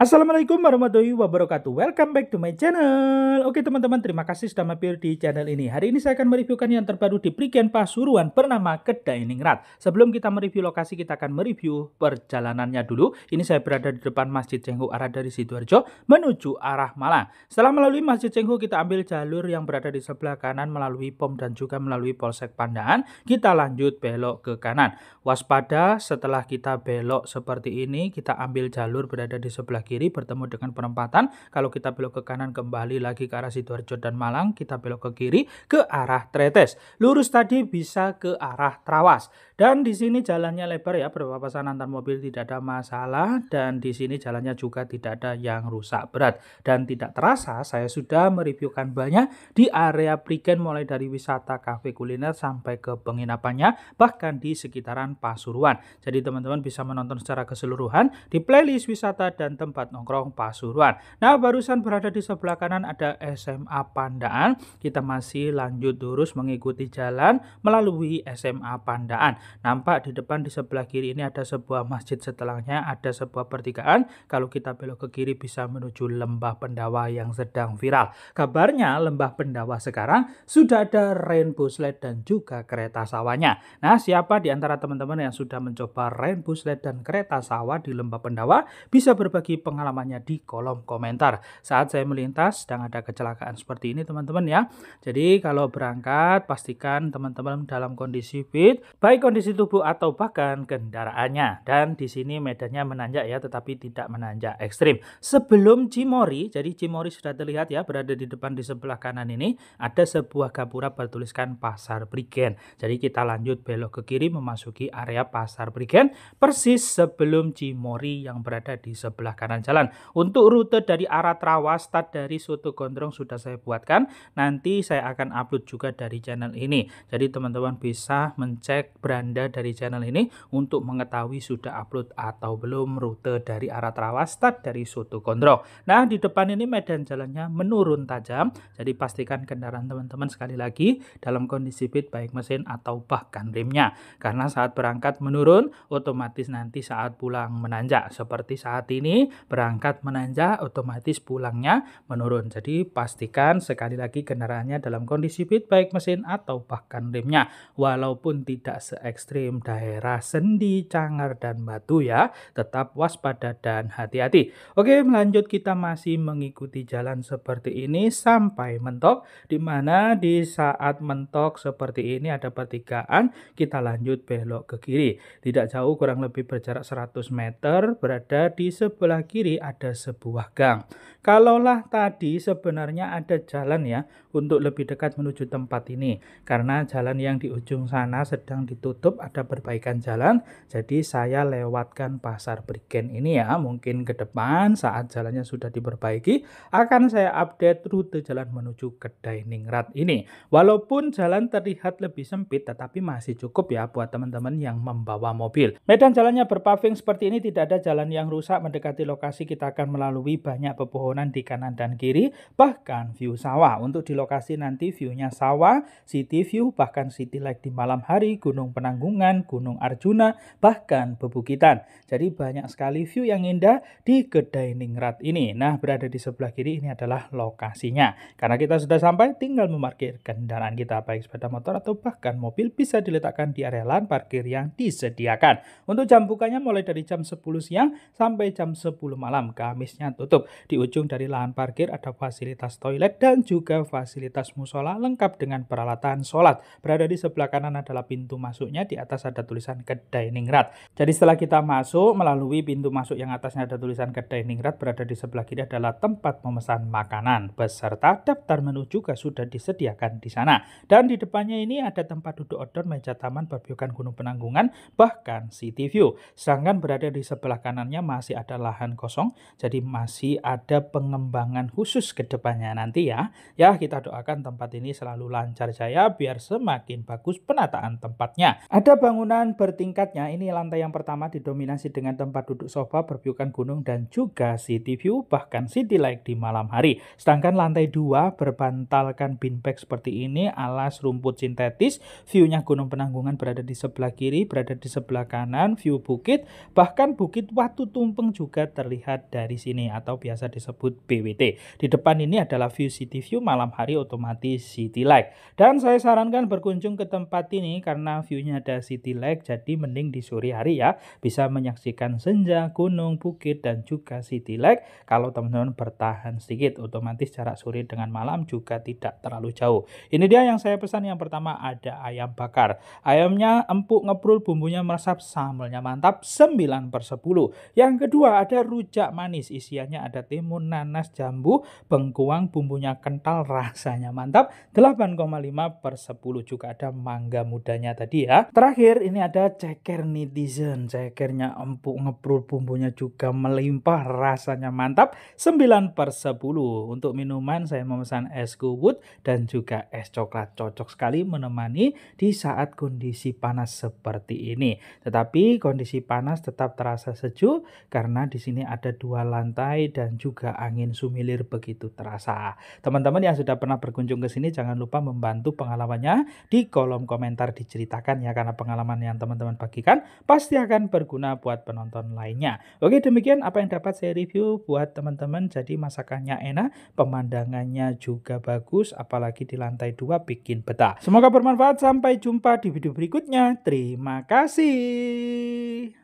Assalamualaikum warahmatullahi wabarakatuh Welcome back to my channel Oke teman-teman terima kasih sudah mampir di channel ini Hari ini saya akan mereviewkan yang terbaru di Prigen Pasuruan bernama Kedai Ningrat Sebelum kita mereview lokasi kita akan mereview perjalanannya dulu Ini saya berada di depan Masjid Cengho arah dari Sidoarjo menuju arah Malang Setelah melalui Masjid Cengho kita ambil jalur yang berada di sebelah kanan melalui POM dan juga melalui Polsek Pandaan Kita lanjut belok ke kanan Waspada setelah kita belok seperti ini kita ambil jalur berada di sebelah kiri bertemu dengan perempatan. Kalau kita belok ke kanan kembali lagi ke arah Sidoarjo dan Malang, kita belok ke kiri ke arah Tretes. Lurus tadi bisa ke arah Trawas. Dan di sini jalannya lebar ya, berpapasan antar mobil tidak ada masalah dan di sini jalannya juga tidak ada yang rusak berat. Dan tidak terasa saya sudah mereviewkan banyak di area Prigen mulai dari wisata kafe kuliner sampai ke penginapannya bahkan di sekitaran Pasuruan. Jadi teman-teman bisa menonton secara keseluruhan di playlist wisata dan tempat tempat nongkrong Pasuruan. Nah, barusan berada di sebelah kanan ada SMA Pandaan. Kita masih lanjut lurus mengikuti jalan melalui SMA Pandaan. Nampak di depan di sebelah kiri ini ada sebuah masjid setelahnya ada sebuah pertigaan. Kalau kita belok ke kiri bisa menuju Lembah Pendawa yang sedang viral. Kabarnya Lembah Pendawa sekarang sudah ada rainbow sled dan juga kereta sawahnya. Nah, siapa di antara teman-teman yang sudah mencoba rainbow sled dan kereta sawah di Lembah Pendawa bisa berbagi pengalamannya di kolom komentar. Saat saya melintas sedang ada kecelakaan seperti ini teman-teman ya. Jadi kalau berangkat pastikan teman-teman dalam kondisi fit, baik kondisi tubuh atau bahkan kendaraannya. Dan di sini medannya menanjak ya tetapi tidak menanjak ekstrim. Sebelum Cimori, jadi Cimori sudah terlihat ya berada di depan di sebelah kanan ini ada sebuah gapura bertuliskan Pasar Brigen Jadi kita lanjut belok ke kiri memasuki area Pasar Brigen persis sebelum Cimori yang berada di sebelah kanan jalan-jalan. Untuk rute dari arah Trawas, start dari Soto Gondrong sudah saya buatkan. Nanti saya akan upload juga dari channel ini. Jadi teman-teman bisa mencek beranda dari channel ini untuk mengetahui sudah upload atau belum rute dari arah Trawas, start dari Soto Gondrong. Nah, di depan ini medan jalannya menurun tajam. Jadi pastikan kendaraan teman-teman sekali lagi dalam kondisi fit baik mesin atau bahkan rimnya. Karena saat berangkat menurun, otomatis nanti saat pulang menanjak. Seperti saat ini, berangkat menanjak, otomatis pulangnya menurun. Jadi pastikan sekali lagi kendaraannya dalam kondisi fit baik mesin atau bahkan remnya. Walaupun tidak se ekstrim daerah sendi, cangar, dan batu ya, tetap waspada dan hati-hati. Oke, lanjut kita masih mengikuti jalan seperti ini sampai mentok, di mana di saat mentok seperti ini ada pertigaan, kita lanjut belok ke kiri. Tidak jauh kurang lebih berjarak 100 meter, berada di sebelah kiri ada sebuah gang. Kalaulah tadi sebenarnya ada jalan ya untuk lebih dekat menuju tempat ini. Karena jalan yang di ujung sana sedang ditutup, ada perbaikan jalan. Jadi saya lewatkan pasar Brigen ini ya. Mungkin ke depan saat jalannya sudah diperbaiki akan saya update rute jalan menuju kedai Ningrat ini. Walaupun jalan terlihat lebih sempit tetapi masih cukup ya buat teman-teman yang membawa mobil. Medan jalannya berpaving seperti ini tidak ada jalan yang rusak mendekati lokasi lokasi kita akan melalui banyak pepohonan di kanan dan kiri, bahkan view sawah. Untuk di lokasi nanti viewnya sawah, city view, bahkan city light di malam hari, gunung penanggungan, gunung Arjuna, bahkan bebukitan. Jadi banyak sekali view yang indah di Kedai Ningrat ini. Nah, berada di sebelah kiri ini adalah lokasinya. Karena kita sudah sampai, tinggal memarkir kendaraan kita, baik sepeda motor atau bahkan mobil bisa diletakkan di area lahan parkir yang disediakan. Untuk jam bukanya mulai dari jam 10 siang sampai jam 10 malam, Kamisnya tutup. Di ujung dari lahan parkir ada fasilitas toilet dan juga fasilitas musola lengkap dengan peralatan sholat. Berada di sebelah kanan adalah pintu masuknya, di atas ada tulisan kedai ningrat. Jadi setelah kita masuk melalui pintu masuk yang atasnya ada tulisan kedai ningrat, berada di sebelah kiri adalah tempat memesan makanan. Beserta daftar menu juga sudah disediakan di sana. Dan di depannya ini ada tempat duduk outdoor, meja taman, perbukitan Gunung Penanggungan, bahkan city view. Sedangkan berada di sebelah kanannya masih ada lahan kosong. Jadi masih ada pengembangan khusus ke depannya nanti ya. Ya kita doakan tempat ini selalu lancar jaya biar semakin bagus penataan tempatnya. Ada bangunan bertingkatnya. Ini lantai yang pertama didominasi dengan tempat duduk sofa berviewkan gunung dan juga city view bahkan city light di malam hari. Sedangkan lantai dua berbantalkan beanbag seperti ini alas rumput sintetis. Viewnya Gunung Penanggungan berada di sebelah kiri, berada di sebelah kanan, view bukit, bahkan bukit Watu Tumpeng juga terlihat terlihat dari sini atau biasa disebut BWT. Di depan ini adalah view city view malam hari otomatis city light. Dan saya sarankan berkunjung ke tempat ini karena viewnya ada city light jadi mending di sore hari ya. Bisa menyaksikan senja, gunung, bukit dan juga city light. Kalau teman-teman bertahan sedikit otomatis jarak sore dengan malam juga tidak terlalu jauh. Ini dia yang saya pesan yang pertama ada ayam bakar. Ayamnya empuk ngebrul bumbunya meresap sambalnya mantap 9 per 10. Yang kedua ada rujak rujak manis. Isiannya ada timun, nanas, jambu, bengkuang, bumbunya kental, rasanya mantap. 8,5 per 10 juga ada mangga mudanya tadi ya. Terakhir ini ada ceker netizen. Cekernya empuk ngeprul, bumbunya juga melimpah, rasanya mantap. 9 per 10. Untuk minuman saya memesan es kubut dan juga es coklat. Cocok sekali menemani di saat kondisi panas seperti ini. Tetapi kondisi panas tetap terasa sejuk karena di sini ada dua lantai dan juga angin sumilir begitu terasa. Teman-teman yang sudah pernah berkunjung ke sini jangan lupa membantu pengalamannya di kolom komentar diceritakan ya karena pengalaman yang teman-teman bagikan pasti akan berguna buat penonton lainnya. Oke demikian apa yang dapat saya review buat teman-teman jadi masakannya enak, pemandangannya juga bagus apalagi di lantai dua bikin betah. Semoga bermanfaat sampai jumpa di video berikutnya. Terima kasih.